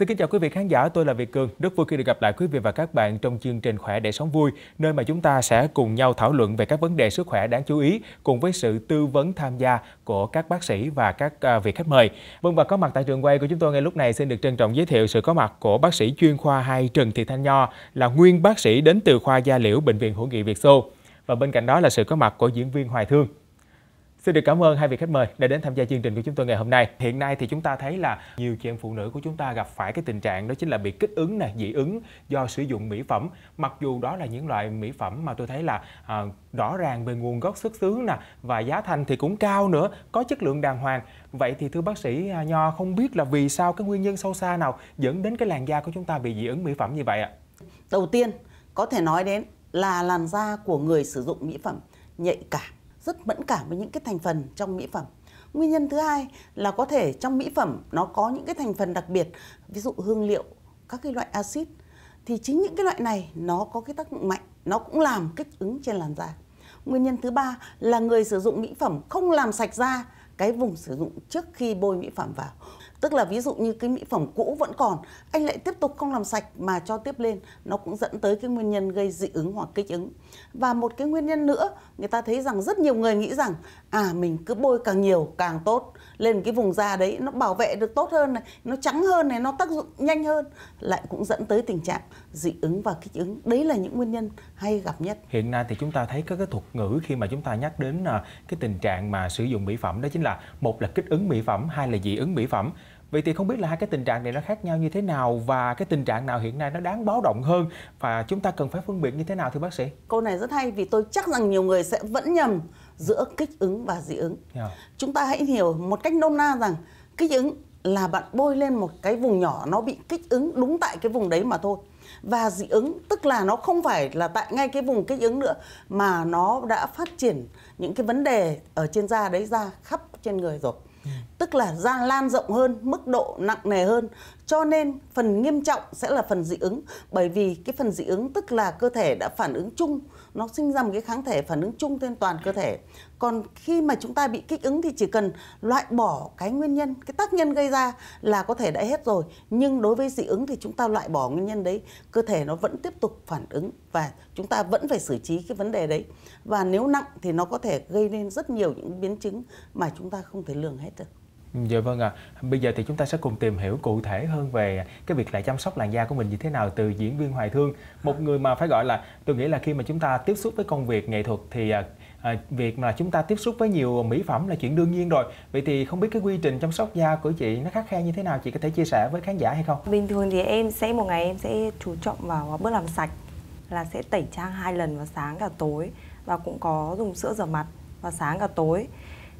Xin kính chào quý vị khán giả, tôi là Việt Cường. Rất vui khi được gặp lại quý vị và các bạn trong chương trình Khỏe để sống vui, nơi mà chúng ta sẽ cùng nhau thảo luận về các vấn đề sức khỏe đáng chú ý cùng với sự tư vấn tham gia của các bác sĩ và các à, vị khách mời. Vâng và có mặt tại trường quay của chúng tôi ngay lúc này xin được trân trọng giới thiệu sự có mặt của bác sĩ chuyên khoa 2 Trần Thị Thanh Nho là nguyên bác sĩ đến từ khoa gia liễu bệnh viện hữu nghị Việt Xô. Và bên cạnh đó là sự có mặt của diễn viên Hoài Thương. Xin được cảm ơn hai vị khách mời đã đến tham gia chương trình của chúng tôi ngày hôm nay. Hiện nay thì chúng ta thấy là nhiều chị em phụ nữ của chúng ta gặp phải cái tình trạng đó chính là bị kích ứng nè, dị ứng do sử dụng mỹ phẩm. Mặc dù đó là những loại mỹ phẩm mà tôi thấy là à, rõ ràng về nguồn gốc xuất xứ nè và giá thành thì cũng cao nữa, có chất lượng đàng hoàng. Vậy thì thưa bác sĩ à, Nho không biết là vì sao cái nguyên nhân sâu xa nào dẫn đến cái làn da của chúng ta bị dị ứng mỹ phẩm như vậy ạ? Đầu tiên có thể nói đến là làn da của người sử dụng mỹ phẩm nhạy cảm rất mẫn cảm với những cái thành phần trong mỹ phẩm nguyên nhân thứ hai là có thể trong mỹ phẩm nó có những cái thành phần đặc biệt ví dụ hương liệu các cái loại axit thì chính những cái loại này nó có cái tác dụng mạnh nó cũng làm kích ứng trên làn da nguyên nhân thứ ba là người sử dụng mỹ phẩm không làm sạch da cái vùng sử dụng trước khi bôi mỹ phẩm vào tức là ví dụ như cái mỹ phẩm cũ vẫn còn anh lại tiếp tục không làm sạch mà cho tiếp lên nó cũng dẫn tới cái nguyên nhân gây dị ứng hoặc kích ứng và một cái nguyên nhân nữa người ta thấy rằng rất nhiều người nghĩ rằng à mình cứ bôi càng nhiều càng tốt lên cái vùng da đấy nó bảo vệ được tốt hơn này nó trắng hơn này nó tác dụng nhanh hơn lại cũng dẫn tới tình trạng dị ứng và kích ứng đấy là những nguyên nhân hay gặp nhất hiện nay thì chúng ta thấy có cái thuật ngữ khi mà chúng ta nhắc đến à, cái tình trạng mà sử dụng mỹ phẩm đó chính là một là kích ứng mỹ phẩm hai là dị ứng mỹ phẩm Vậy thì không biết là hai cái tình trạng này nó khác nhau như thế nào và cái tình trạng nào hiện nay nó đáng báo động hơn và chúng ta cần phải phân biệt như thế nào thưa bác sĩ? Câu này rất hay vì tôi chắc rằng nhiều người sẽ vẫn nhầm giữa kích ứng và dị ứng. Yeah. Dạ. Chúng ta hãy hiểu một cách nôm na rằng kích ứng là bạn bôi lên một cái vùng nhỏ nó bị kích ứng đúng tại cái vùng đấy mà thôi và dị ứng tức là nó không phải là tại ngay cái vùng kích ứng nữa mà nó đã phát triển những cái vấn đề ở trên da đấy ra khắp trên người rồi tức là ra lan rộng hơn, mức độ nặng nề hơn. Cho nên phần nghiêm trọng sẽ là phần dị ứng bởi vì cái phần dị ứng tức là cơ thể đã phản ứng chung, nó sinh ra một cái kháng thể phản ứng chung trên toàn cơ thể còn khi mà chúng ta bị kích ứng thì chỉ cần loại bỏ cái nguyên nhân cái tác nhân gây ra là có thể đã hết rồi nhưng đối với dị ứng thì chúng ta loại bỏ nguyên nhân đấy cơ thể nó vẫn tiếp tục phản ứng và chúng ta vẫn phải xử trí cái vấn đề đấy và nếu nặng thì nó có thể gây nên rất nhiều những biến chứng mà chúng ta không thể lường hết được ừ, Dạ vâng ạ. À. Bây giờ thì chúng ta sẽ cùng tìm hiểu cụ thể hơn về cái việc lại chăm sóc làn da của mình như thế nào từ diễn viên Hoài Thương, một người mà phải gọi là tôi nghĩ là khi mà chúng ta tiếp xúc với công việc nghệ thuật thì à, à, việc mà chúng ta tiếp xúc với nhiều mỹ phẩm là chuyện đương nhiên rồi vậy thì không biết cái quy trình chăm sóc da của chị nó khắc khe như thế nào chị có thể chia sẻ với khán giả hay không bình thường thì em sẽ một ngày em sẽ chú trọng vào bước làm sạch là sẽ tẩy trang hai lần vào sáng cả tối và cũng có dùng sữa rửa mặt vào sáng cả tối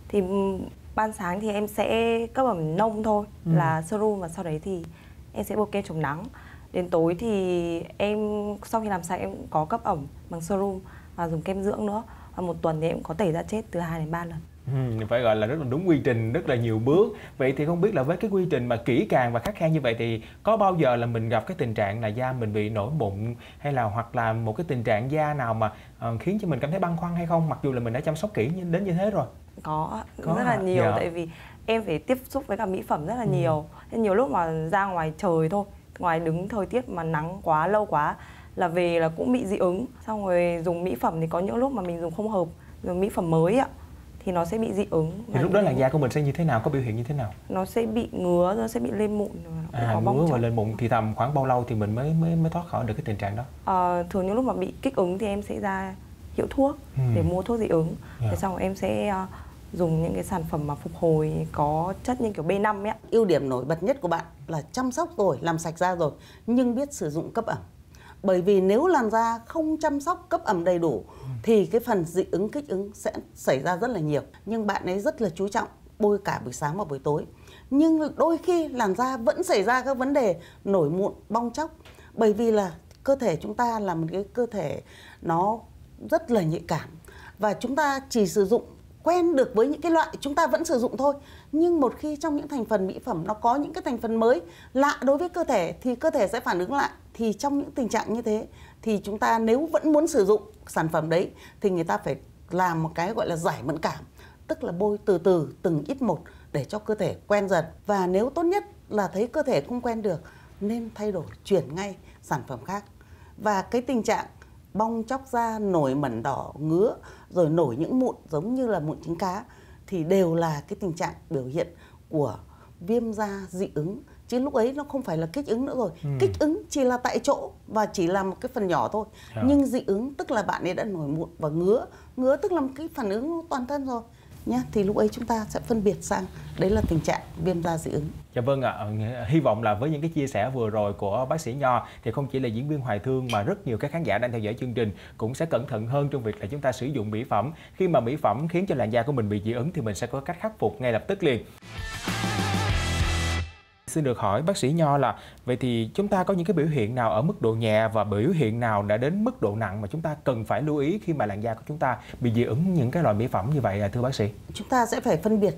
thì ừ, ban sáng thì em sẽ các phẩm nông thôi ừ. là serum và sau đấy thì em sẽ bôi kem chống nắng đến tối thì em sau khi làm sạch em cũng có cấp ẩm bằng serum và dùng kem dưỡng nữa và một tuần thì em cũng có thể ra chết từ 2 đến 3 lần Ừ, phải gọi là rất là đúng quy trình rất là nhiều bước vậy thì không biết là với cái quy trình mà kỹ càng và khắc khe như vậy thì có bao giờ là mình gặp cái tình trạng là da mình bị nổi mụn hay là hoặc là một cái tình trạng da nào mà uh, khiến cho mình cảm thấy băn khoăn hay không mặc dù là mình đã chăm sóc kỹ đến như thế rồi có, có rất là à? nhiều dạ. tại vì em phải tiếp xúc với cả mỹ phẩm rất là ừ. nhiều nên nhiều lúc mà ra ngoài trời thôi ngoài đứng thời tiết mà nắng quá lâu quá là về là cũng bị dị ứng xong rồi dùng mỹ phẩm thì có những lúc mà mình dùng không hợp dùng mỹ phẩm mới ạ thì nó sẽ bị dị ứng thì lúc đó là da của mình sẽ như thế nào có biểu hiện như thế nào nó sẽ bị ngứa nó sẽ bị lên mụn à, ngứa và lên mụn thì tầm khoảng bao lâu thì mình mới mới mới thoát khỏi được cái tình trạng đó à, thường những lúc mà bị kích ứng thì em sẽ ra hiệu thuốc ừ. để mua thuốc dị ứng yeah. thế dạ. xong rồi em sẽ uh, dùng những cái sản phẩm mà phục hồi có chất như kiểu B5 ấy. Ưu điểm nổi bật nhất của bạn là chăm sóc rồi, làm sạch da rồi nhưng biết sử dụng cấp ẩm bởi vì nếu làn da không chăm sóc cấp ẩm đầy đủ thì cái phần dị ứng kích ứng sẽ xảy ra rất là nhiều nhưng bạn ấy rất là chú trọng bôi cả buổi sáng và buổi tối nhưng đôi khi làn da vẫn xảy ra các vấn đề nổi mụn bong chóc bởi vì là cơ thể chúng ta là một cái cơ thể nó rất là nhạy cảm và chúng ta chỉ sử dụng quen được với những cái loại chúng ta vẫn sử dụng thôi nhưng một khi trong những thành phần mỹ phẩm nó có những cái thành phần mới lạ đối với cơ thể thì cơ thể sẽ phản ứng lại thì trong những tình trạng như thế thì chúng ta nếu vẫn muốn sử dụng sản phẩm đấy thì người ta phải làm một cái gọi là giải mẫn cảm tức là bôi từ từ từng ít một để cho cơ thể quen dần và nếu tốt nhất là thấy cơ thể không quen được nên thay đổi chuyển ngay sản phẩm khác và cái tình trạng bong chóc da nổi mẩn đỏ ngứa rồi nổi những mụn giống như là mụn trứng cá thì đều là cái tình trạng biểu hiện của viêm da dị ứng chứ lúc ấy nó không phải là kích ứng nữa rồi ừ. kích ứng chỉ là tại chỗ và chỉ là một cái phần nhỏ thôi à. nhưng dị ứng tức là bạn ấy đã nổi mụn và ngứa ngứa tức là một cái phản ứng toàn thân rồi nhé thì lúc ấy chúng ta sẽ phân biệt sang đấy là tình trạng viêm da dị ứng. Dạ vâng ạ, ờ, hy vọng là với những cái chia sẻ vừa rồi của bác sĩ Nho thì không chỉ là diễn viên Hoài Thương mà rất nhiều các khán giả đang theo dõi chương trình cũng sẽ cẩn thận hơn trong việc là chúng ta sử dụng mỹ phẩm. Khi mà mỹ phẩm khiến cho làn da của mình bị dị ứng thì mình sẽ có cách khắc phục ngay lập tức liền. Xin được hỏi bác sĩ Nho là vậy thì chúng ta có những cái biểu hiện nào ở mức độ nhẹ và biểu hiện nào đã đến mức độ nặng mà chúng ta cần phải lưu ý khi mà làn da của chúng ta bị dị ứng những cái loại mỹ phẩm như vậy à, thưa bác sĩ? Chúng ta sẽ phải phân biệt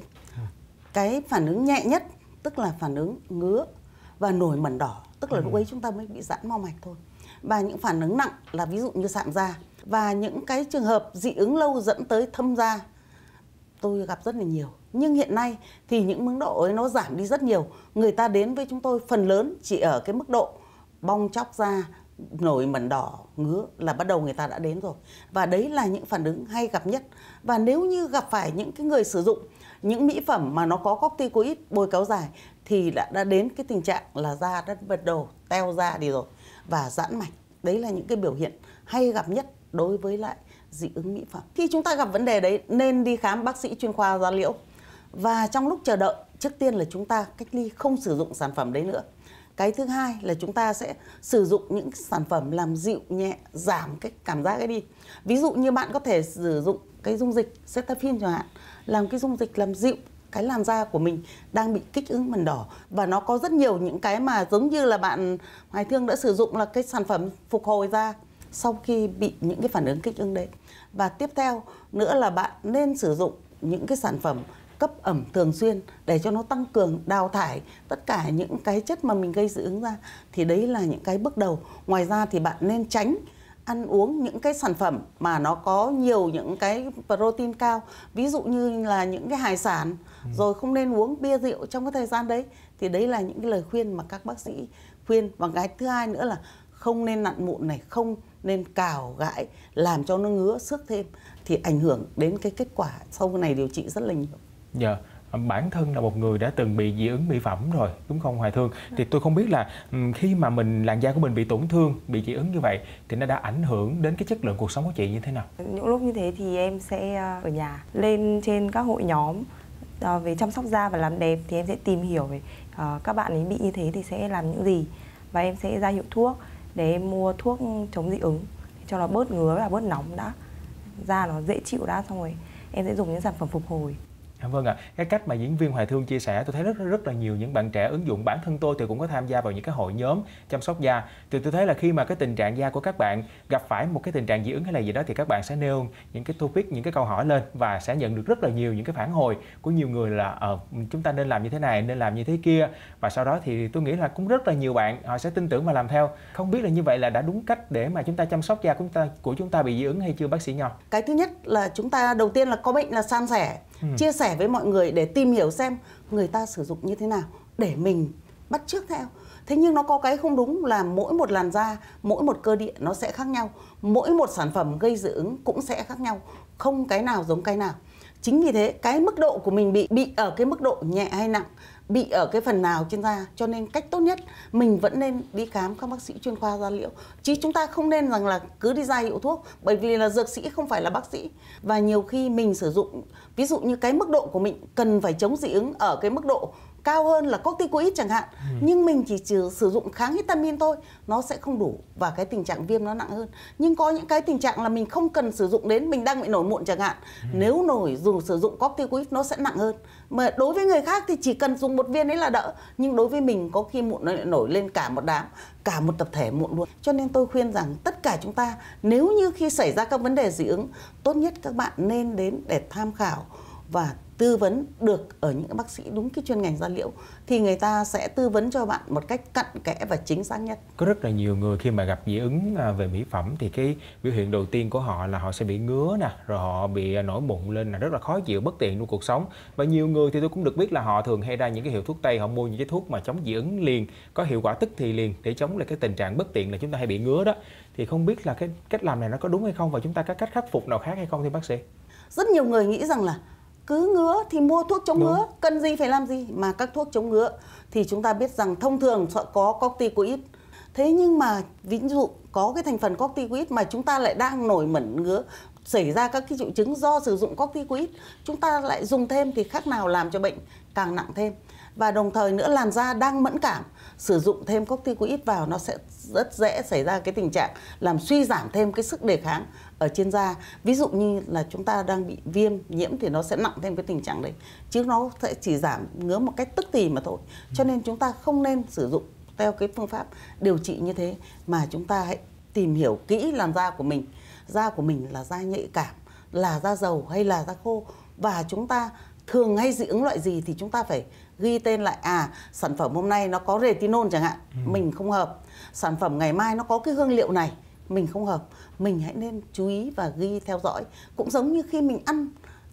cái phản ứng nhẹ nhất tức là phản ứng ngứa và nổi mẩn đỏ tức là ừ. lúc ấy chúng ta mới bị giãn mau mạch thôi và những phản ứng nặng là ví dụ như sạm da và những cái trường hợp dị ứng lâu dẫn tới thâm da tôi gặp rất là nhiều nhưng hiện nay thì những mức độ ấy nó giảm đi rất nhiều người ta đến với chúng tôi phần lớn chỉ ở cái mức độ bong chóc da nổi mẩn đỏ ngứa là bắt đầu người ta đã đến rồi và đấy là những phản ứng hay gặp nhất và nếu như gặp phải những cái người sử dụng những mỹ phẩm mà nó có corticoid bôi kéo dài thì đã đã đến cái tình trạng là da đã bắt đầu teo da đi rồi và giãn mạch đấy là những cái biểu hiện hay gặp nhất đối với lại dị ứng mỹ phẩm khi chúng ta gặp vấn đề đấy nên đi khám bác sĩ chuyên khoa da liễu và trong lúc chờ đợi trước tiên là chúng ta cách ly không sử dụng sản phẩm đấy nữa cái thứ hai là chúng ta sẽ sử dụng những sản phẩm làm dịu nhẹ giảm cái cảm giác ấy đi ví dụ như bạn có thể sử dụng cái dung dịch cetaphil chẳng hạn làm cái dung dịch làm dịu cái làn da của mình đang bị kích ứng mần đỏ và nó có rất nhiều những cái mà giống như là bạn hoài thương đã sử dụng là cái sản phẩm phục hồi da sau khi bị những cái phản ứng kích ứng đấy và tiếp theo nữa là bạn nên sử dụng những cái sản phẩm cấp ẩm thường xuyên để cho nó tăng cường đào thải tất cả những cái chất mà mình gây dị ứng ra thì đấy là những cái bước đầu ngoài ra thì bạn nên tránh ăn uống những cái sản phẩm mà nó có nhiều những cái protein cao ví dụ như là những cái hải sản ừ. rồi không nên uống bia rượu trong cái thời gian đấy thì đấy là những cái lời khuyên mà các bác sĩ khuyên và cái thứ hai nữa là không nên nặn mụn này không nên cào gãi làm cho nó ngứa xước thêm thì ảnh hưởng đến cái kết quả sau này điều trị rất là nhiều Dạ. bản thân là một người đã từng bị dị ứng mỹ phẩm rồi đúng không hoài thương dạ. thì tôi không biết là khi mà mình làn da của mình bị tổn thương bị dị ứng như vậy thì nó đã ảnh hưởng đến cái chất lượng cuộc sống của chị như thế nào những lúc như thế thì em sẽ ờ, ở nhà lên trên các hội nhóm ờ, về chăm sóc da và làm đẹp thì em sẽ tìm hiểu về ờ, các bạn ấy bị như thế thì sẽ làm những gì và em sẽ ra hiệu thuốc để em mua thuốc chống dị ứng cho nó bớt ngứa và bớt nóng đã da nó dễ chịu đã xong rồi em sẽ dùng những sản phẩm phục hồi À, vâng ạ, cái cách mà diễn viên Hoài Thương chia sẻ tôi thấy rất rất là nhiều những bạn trẻ ứng dụng bản thân tôi thì cũng có tham gia vào những cái hội nhóm chăm sóc da. Thì tôi thấy là khi mà cái tình trạng da của các bạn gặp phải một cái tình trạng dị ứng hay là gì đó thì các bạn sẽ nêu những cái topic, những cái câu hỏi lên và sẽ nhận được rất là nhiều những cái phản hồi của nhiều người là ờ chúng ta nên làm như thế này, nên làm như thế kia và sau đó thì tôi nghĩ là cũng rất là nhiều bạn họ sẽ tin tưởng và làm theo. Không biết là như vậy là đã đúng cách để mà chúng ta chăm sóc da của chúng ta của chúng ta bị dị ứng hay chưa bác sĩ Nho? Cái thứ nhất là chúng ta đầu tiên là có bệnh là san sẻ Ừ. chia sẻ với mọi người để tìm hiểu xem người ta sử dụng như thế nào để mình bắt chước theo thế nhưng nó có cái không đúng là mỗi một làn da mỗi một cơ địa nó sẽ khác nhau mỗi một sản phẩm gây dị ứng cũng sẽ khác nhau không cái nào giống cái nào chính vì thế cái mức độ của mình bị bị ở cái mức độ nhẹ hay nặng bị ở cái phần nào trên da cho nên cách tốt nhất mình vẫn nên đi khám các bác sĩ chuyên khoa da liễu chứ chúng ta không nên rằng là cứ đi ra hiệu thuốc bởi vì là dược sĩ không phải là bác sĩ và nhiều khi mình sử dụng ví dụ như cái mức độ của mình cần phải chống dị ứng ở cái mức độ cao hơn là corticoid chẳng hạn ừ. nhưng mình chỉ, chỉ sử dụng kháng vitamin thôi nó sẽ không đủ và cái tình trạng viêm nó nặng hơn nhưng có những cái tình trạng là mình không cần sử dụng đến mình đang bị nổi mụn chẳng hạn ừ. nếu nổi dù sử dụng corticoid nó sẽ nặng hơn mà đối với người khác thì chỉ cần dùng một viên ấy là đỡ nhưng đối với mình có khi mụn nó lại nổi lên cả một đám cả một tập thể mụn luôn cho nên tôi khuyên rằng tất cả chúng ta nếu như khi xảy ra các vấn đề dị ứng tốt nhất các bạn nên đến để tham khảo và tư vấn được ở những bác sĩ đúng cái chuyên ngành da liễu thì người ta sẽ tư vấn cho bạn một cách cặn kẽ và chính xác nhất. Có rất là nhiều người khi mà gặp dị ứng à, về mỹ phẩm thì cái biểu hiện đầu tiên của họ là họ sẽ bị ngứa nè, rồi họ bị à, nổi mụn lên là rất là khó chịu bất tiện trong cuộc sống. Và nhiều người thì tôi cũng được biết là họ thường hay ra những cái hiệu thuốc tây họ mua những cái thuốc mà chống dị ứng liền, có hiệu quả tức thì liền để chống lại cái tình trạng bất tiện là chúng ta hay bị ngứa đó. Thì không biết là cái cách làm này nó có đúng hay không và chúng ta có cách khắc phục nào khác hay không thưa bác sĩ? Rất nhiều người nghĩ rằng là cứ ngứa thì mua thuốc chống Đúng. ngứa cần gì phải làm gì mà các thuốc chống ngứa thì chúng ta biết rằng thông thường sẽ có corticoid thế nhưng mà ví dụ có cái thành phần corticoid mà chúng ta lại đang nổi mẩn ngứa xảy ra các cái triệu chứng do sử dụng corticoid chúng ta lại dùng thêm thì khác nào làm cho bệnh càng nặng thêm và đồng thời nữa làn da đang mẫn cảm sử dụng thêm corticoid vào nó sẽ rất dễ xảy ra cái tình trạng làm suy giảm thêm cái sức đề kháng ở trên da ví dụ như là chúng ta đang bị viêm nhiễm thì nó sẽ nặng thêm cái tình trạng đấy chứ nó sẽ chỉ giảm ngứa một cách tức thì mà thôi cho nên chúng ta không nên sử dụng theo cái phương pháp điều trị như thế mà chúng ta hãy tìm hiểu kỹ làn da của mình da của mình là da nhạy cảm là da dầu hay là da khô và chúng ta thường hay dị ứng loại gì thì chúng ta phải ghi tên lại à sản phẩm hôm nay nó có retinol chẳng hạn ừ. mình không hợp sản phẩm ngày mai nó có cái hương liệu này mình không hợp mình hãy nên chú ý và ghi theo dõi cũng giống như khi mình ăn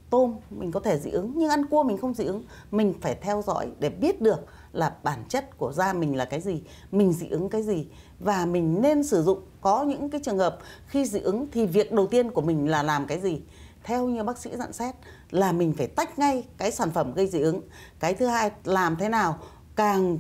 tôm mình có thể dị ứng nhưng ăn cua mình không dị ứng mình phải theo dõi để biết được là bản chất của da mình là cái gì mình dị ứng cái gì và mình nên sử dụng có những cái trường hợp khi dị ứng thì việc đầu tiên của mình là làm cái gì theo như bác sĩ dặn xét là mình phải tách ngay cái sản phẩm gây dị ứng cái thứ hai làm thế nào càng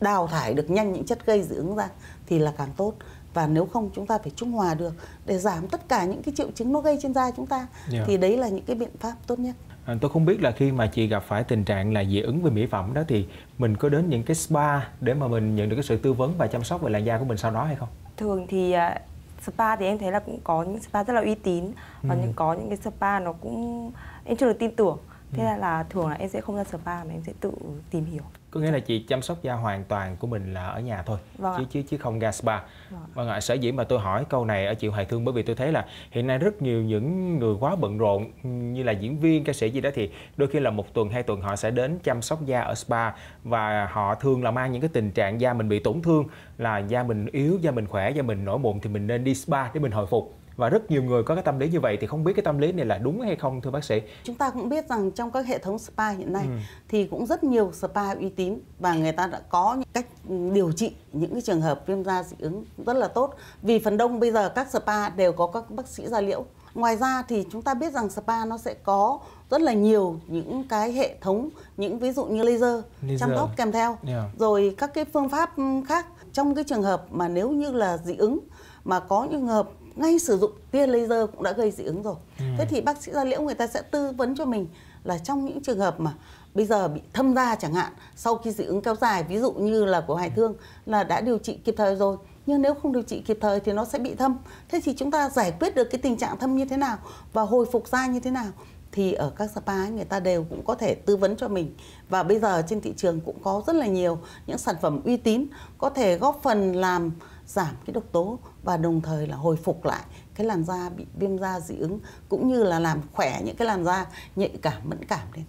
đào thải được nhanh những chất gây dị ứng ra thì là càng tốt và nếu không chúng ta phải trung hòa được để giảm tất cả những cái triệu chứng nó gây trên da chúng ta yeah. Dạ. thì đấy là những cái biện pháp tốt nhất à, tôi không biết là khi mà chị gặp phải tình trạng là dị ứng về mỹ phẩm đó thì mình có đến những cái spa để mà mình nhận được cái sự tư vấn và chăm sóc về làn da của mình sau đó hay không thường thì à, spa thì em thấy là cũng có những spa rất là uy tín và ừ. những có những cái spa nó cũng em chưa được tin tưởng thế ừ. là, là thường là em sẽ không ra spa mà em sẽ tự tìm hiểu có nghĩa là chị chăm sóc da hoàn toàn của mình là ở nhà thôi vâng chứ, chứ chứ không ra spa vâng, vâng ạ sở dĩ mà tôi hỏi câu này ở chị hoài thương bởi vì tôi thấy là hiện nay rất nhiều những người quá bận rộn như là diễn viên ca sĩ gì đó thì đôi khi là một tuần hai tuần họ sẽ đến chăm sóc da ở spa và họ thường là mang những cái tình trạng da mình bị tổn thương là da mình yếu da mình khỏe da mình nổi mụn thì mình nên đi spa để mình hồi phục và rất nhiều người có cái tâm lý như vậy thì không biết cái tâm lý này là đúng hay không thưa bác sĩ chúng ta cũng biết rằng trong các hệ thống spa hiện nay ừ. thì cũng rất nhiều spa uy tín và người ta đã có những cách điều trị những cái trường hợp viêm da dị ứng rất là tốt vì phần đông bây giờ các spa đều có các bác sĩ da liễu ngoài ra thì chúng ta biết rằng spa nó sẽ có rất là nhiều những cái hệ thống những ví dụ như laser, laser. chăm sóc kèm theo yeah. rồi các cái phương pháp khác trong cái trường hợp mà nếu như là dị ứng mà có những hợp ngay sử dụng tia laser cũng đã gây dị ứng rồi ừ. thế thì bác sĩ da liễu người ta sẽ tư vấn cho mình là trong những trường hợp mà bây giờ bị thâm da chẳng hạn sau khi dị ứng kéo dài ví dụ như là của hải thương là đã điều trị kịp thời rồi nhưng nếu không điều trị kịp thời thì nó sẽ bị thâm thế thì chúng ta giải quyết được cái tình trạng thâm như thế nào và hồi phục da như thế nào thì ở các spa người ta đều cũng có thể tư vấn cho mình và bây giờ trên thị trường cũng có rất là nhiều những sản phẩm uy tín có thể góp phần làm giảm cái độc tố và đồng thời là hồi phục lại cái làn da bị viêm da dị ứng cũng như là làm khỏe những cái làn da nhạy cảm mẫn cảm lên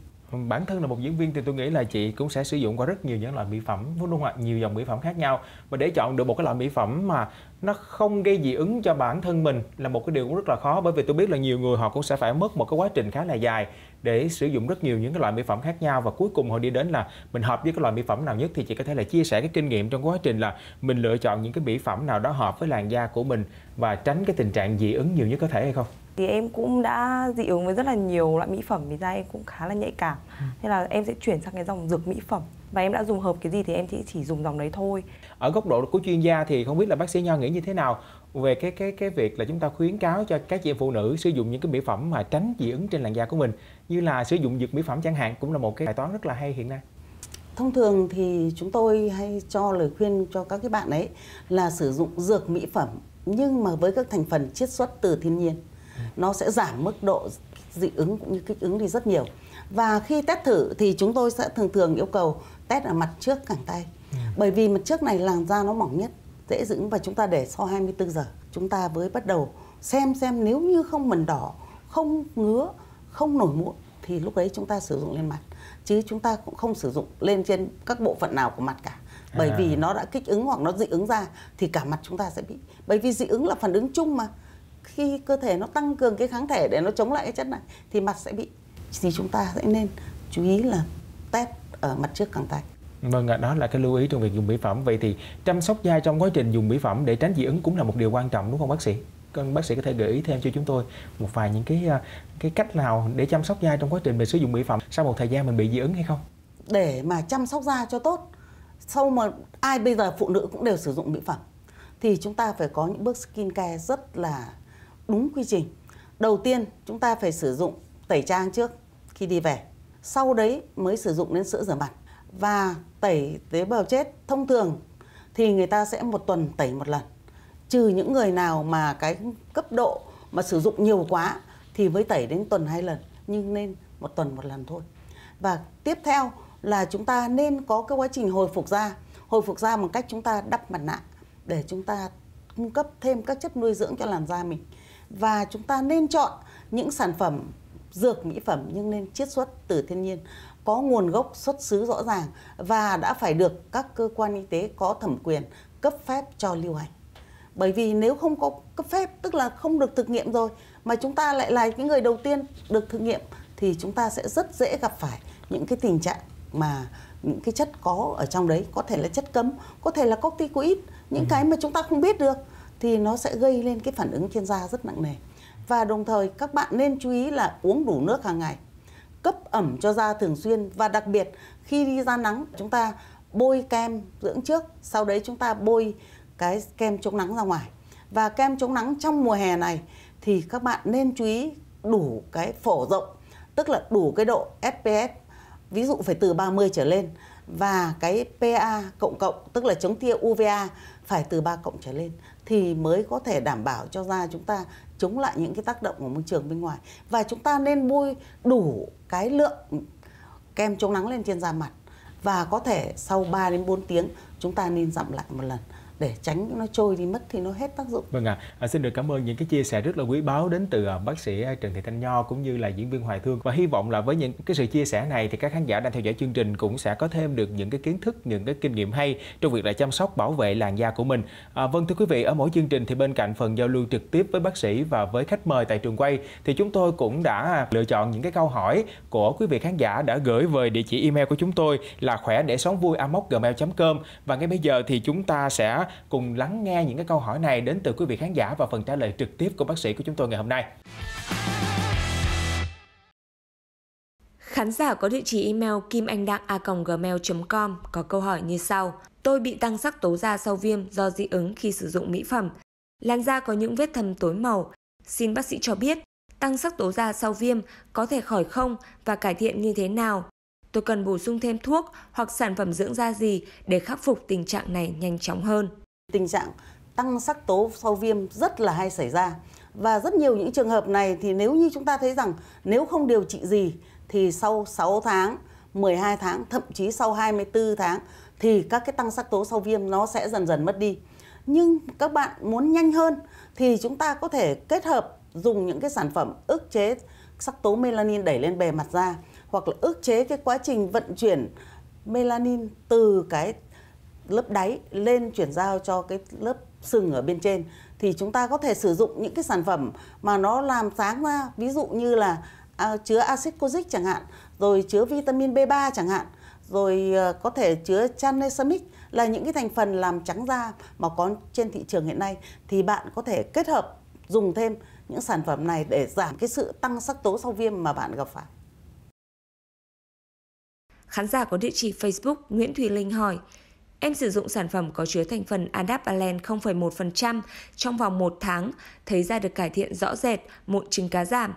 bản thân là một diễn viên thì tôi nghĩ là chị cũng sẽ sử dụng qua rất nhiều những loại mỹ phẩm đúng không ạ nhiều dòng mỹ phẩm khác nhau và để chọn được một cái loại mỹ phẩm mà nó không gây dị ứng cho bản thân mình là một cái điều cũng rất là khó bởi vì tôi biết là nhiều người họ cũng sẽ phải mất một cái quá trình khá là dài để sử dụng rất nhiều những cái loại mỹ phẩm khác nhau và cuối cùng họ đi đến là mình hợp với cái loại mỹ phẩm nào nhất thì chị có thể là chia sẻ cái kinh nghiệm trong quá trình là mình lựa chọn những cái mỹ phẩm nào đó hợp với làn da của mình và tránh cái tình trạng dị ứng nhiều nhất có thể hay không? thì em cũng đã dị ứng với rất là nhiều loại mỹ phẩm vì da em cũng khá là nhạy cảm nên ừ. là em sẽ chuyển sang cái dòng dược mỹ phẩm và em đã dùng hợp cái gì thì em chỉ, chỉ dùng dòng đấy thôi ở góc độ của chuyên gia thì không biết là bác sĩ nho nghĩ như thế nào về cái cái cái việc là chúng ta khuyến cáo cho các chị em phụ nữ sử dụng những cái mỹ phẩm mà tránh dị ứng trên làn da của mình như là sử dụng dược mỹ phẩm chẳng hạn cũng là một cái bài toán rất là hay hiện nay thông thường thì chúng tôi hay cho lời khuyên cho các cái bạn ấy là sử dụng dược mỹ phẩm nhưng mà với các thành phần chiết xuất từ thiên nhiên nó sẽ giảm mức độ dị ứng cũng như kích ứng đi rất nhiều và khi test thử thì chúng tôi sẽ thường thường yêu cầu test ở mặt trước cẳng tay yeah. Ừ. bởi vì mặt trước này làn da nó mỏng nhất dễ dững và chúng ta để sau 24 giờ chúng ta mới bắt đầu xem xem nếu như không mẩn đỏ không ngứa không nổi mụn thì lúc đấy chúng ta sử dụng lên mặt chứ chúng ta cũng không sử dụng lên trên các bộ phận nào của mặt cả bởi à. vì nó đã kích ứng hoặc nó dị ứng ra thì cả mặt chúng ta sẽ bị bởi vì dị ứng là phản ứng chung mà khi cơ thể nó tăng cường cái kháng thể để nó chống lại cái chất này thì mặt sẽ bị thì chúng ta sẽ nên chú ý là test ở mặt trước cẳng tay Vâng ạ, đó là cái lưu ý trong việc dùng mỹ phẩm. Vậy thì chăm sóc da trong quá trình dùng mỹ phẩm để tránh dị ứng cũng là một điều quan trọng đúng không bác sĩ? Còn bác sĩ có thể gợi ý thêm cho chúng tôi một vài những cái à, cái cách nào để chăm sóc da trong quá trình mình sử dụng mỹ phẩm sau một thời gian mình bị dị ứng hay không? Để mà chăm sóc da cho tốt, sau mà ai bây giờ phụ nữ cũng đều sử dụng mỹ phẩm thì chúng ta phải có những bước skin care rất là đúng quy trình. Đầu tiên chúng ta phải sử dụng tẩy trang trước khi đi về sau đấy mới sử dụng đến sữa rửa mặt và tẩy tế bào chết thông thường thì người ta sẽ một tuần tẩy một lần trừ những người nào mà cái cấp độ mà sử dụng nhiều quá thì mới tẩy đến tuần hai lần nhưng nên một tuần một lần thôi và tiếp theo là chúng ta nên có cái quá trình hồi phục da hồi phục da bằng cách chúng ta đắp mặt nạ để chúng ta cung cấp thêm các chất nuôi dưỡng cho làn da mình và chúng ta nên chọn những sản phẩm dược mỹ phẩm nhưng nên chiết xuất từ thiên nhiên có nguồn gốc xuất xứ rõ ràng và đã phải được các cơ quan y tế có thẩm quyền cấp phép cho lưu hành bởi vì nếu không có cấp phép tức là không được thực nghiệm rồi mà chúng ta lại là những người đầu tiên được thực nghiệm thì chúng ta sẽ rất dễ gặp phải những cái tình trạng mà những cái chất có ở trong đấy có thể là chất cấm có thể là corticoid những ừ. cái mà chúng ta không biết được thì nó sẽ gây lên cái phản ứng trên da rất nặng nề và đồng thời các bạn nên chú ý là uống đủ nước hàng ngày, cấp ẩm cho da thường xuyên và đặc biệt khi đi ra nắng chúng ta bôi kem dưỡng trước, sau đấy chúng ta bôi cái kem chống nắng ra ngoài. Và kem chống nắng trong mùa hè này thì các bạn nên chú ý đủ cái phổ rộng, tức là đủ cái độ SPF, ví dụ phải từ 30 trở lên và cái PA cộng cộng tức là chống tia UVA phải từ 3 cộng trở lên thì mới có thể đảm bảo cho da chúng ta chống lại những cái tác động của môi trường bên ngoài và chúng ta nên bôi đủ cái lượng kem chống nắng lên trên da mặt và có thể sau 3 đến 4 tiếng chúng ta nên dặm lại một lần để tránh nó trôi đi mất thì nó hết tác dụng. Vâng ạ, à. xin được cảm ơn những cái chia sẻ rất là quý báu đến từ à, bác sĩ à, Trần Thị Thanh Nho cũng như là diễn viên Hoài Thương và hy vọng là với những cái sự chia sẻ này thì các khán giả đang theo dõi chương trình cũng sẽ có thêm được những cái kiến thức, những cái kinh nghiệm hay trong việc là chăm sóc bảo vệ làn da của mình. À, vâng thưa quý vị, ở mỗi chương trình thì bên cạnh phần giao lưu trực tiếp với bác sĩ và với khách mời tại trường quay thì chúng tôi cũng đã lựa chọn những cái câu hỏi của quý vị khán giả đã gửi về địa chỉ email của chúng tôi là khỏe để sống vui gmail.com và ngay bây giờ thì chúng ta sẽ cùng lắng nghe những cái câu hỏi này đến từ quý vị khán giả và phần trả lời trực tiếp của bác sĩ của chúng tôi ngày hôm nay. Khán giả có địa chỉ email kimanhdanc@gmail.com có câu hỏi như sau: Tôi bị tăng sắc tố da sau viêm do dị ứng khi sử dụng mỹ phẩm. Làn da có những vết thâm tối màu. Xin bác sĩ cho biết, tăng sắc tố da sau viêm có thể khỏi không và cải thiện như thế nào? Tôi cần bổ sung thêm thuốc hoặc sản phẩm dưỡng da gì để khắc phục tình trạng này nhanh chóng hơn? tình trạng tăng sắc tố sau viêm rất là hay xảy ra và rất nhiều những trường hợp này thì nếu như chúng ta thấy rằng nếu không điều trị gì thì sau 6 tháng, 12 tháng, thậm chí sau 24 tháng thì các cái tăng sắc tố sau viêm nó sẽ dần dần mất đi. Nhưng các bạn muốn nhanh hơn thì chúng ta có thể kết hợp dùng những cái sản phẩm ức chế sắc tố melanin đẩy lên bề mặt da hoặc là ức chế cái quá trình vận chuyển melanin từ cái lớp đáy lên chuyển giao cho cái lớp sừng ở bên trên thì chúng ta có thể sử dụng những cái sản phẩm mà nó làm sáng ra ví dụ như là à, chứa axit kojic chẳng hạn rồi chứa vitamin B3 chẳng hạn rồi à, có thể chứa tranexamic là những cái thành phần làm trắng da mà có trên thị trường hiện nay thì bạn có thể kết hợp dùng thêm những sản phẩm này để giảm cái sự tăng sắc tố sau viêm mà bạn gặp phải. Khán giả có địa chỉ Facebook Nguyễn Thùy Linh hỏi Em sử dụng sản phẩm có chứa thành phần Adapalen 0,1% trong vòng 1 tháng, thấy da được cải thiện rõ rệt, mụn trứng cá giảm.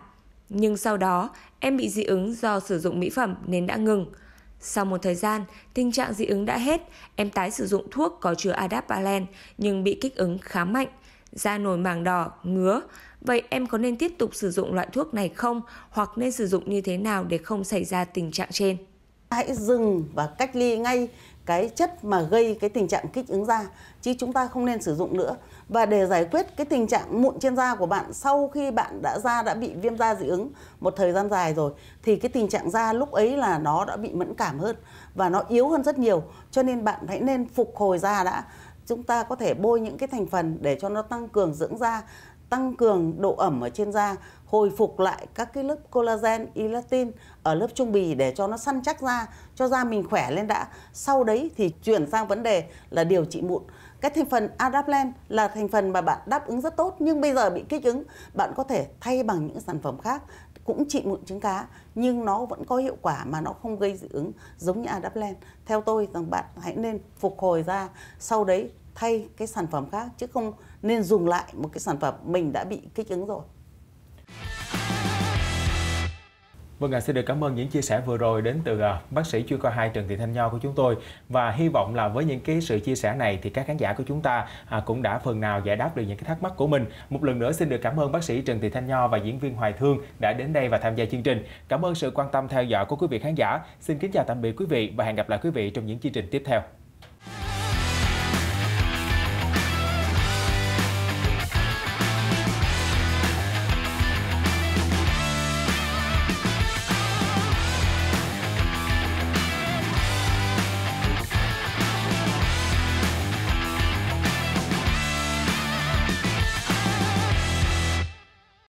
Nhưng sau đó, em bị dị ứng do sử dụng mỹ phẩm nên đã ngừng. Sau một thời gian, tình trạng dị ứng đã hết, em tái sử dụng thuốc có chứa adapalene nhưng bị kích ứng khá mạnh, da nổi màng đỏ, ngứa. Vậy em có nên tiếp tục sử dụng loại thuốc này không hoặc nên sử dụng như thế nào để không xảy ra tình trạng trên? Hãy dừng và cách ly ngay cái chất mà gây cái tình trạng kích ứng da chứ chúng ta không nên sử dụng nữa và để giải quyết cái tình trạng mụn trên da của bạn sau khi bạn đã da đã bị viêm da dị ứng một thời gian dài rồi thì cái tình trạng da lúc ấy là nó đã bị mẫn cảm hơn và nó yếu hơn rất nhiều cho nên bạn hãy nên phục hồi da đã chúng ta có thể bôi những cái thành phần để cho nó tăng cường dưỡng da tăng cường độ ẩm ở trên da hồi phục lại các cái lớp collagen elastin ở lớp trung bì để cho nó săn chắc da cho da mình khỏe lên đã sau đấy thì chuyển sang vấn đề là điều trị mụn cái thành phần Adaplen là thành phần mà bạn đáp ứng rất tốt nhưng bây giờ bị kích ứng bạn có thể thay bằng những sản phẩm khác cũng trị mụn trứng cá nhưng nó vẫn có hiệu quả mà nó không gây dị ứng giống như Adaplen theo tôi rằng bạn hãy nên phục hồi da sau đấy thay cái sản phẩm khác chứ không nên dùng lại một cái sản phẩm mình đã bị kích ứng rồi Vâng ạ, à, xin được cảm ơn những chia sẻ vừa rồi đến từ à, bác sĩ chuyên khoa 2 Trần Thị Thanh Nho của chúng tôi và hy vọng là với những cái sự chia sẻ này thì các khán giả của chúng ta à, cũng đã phần nào giải đáp được những cái thắc mắc của mình. Một lần nữa xin được cảm ơn bác sĩ Trần Thị Thanh Nho và diễn viên Hoài Thương đã đến đây và tham gia chương trình. Cảm ơn sự quan tâm theo dõi của quý vị khán giả. Xin kính chào tạm biệt quý vị và hẹn gặp lại quý vị trong những chương trình tiếp theo.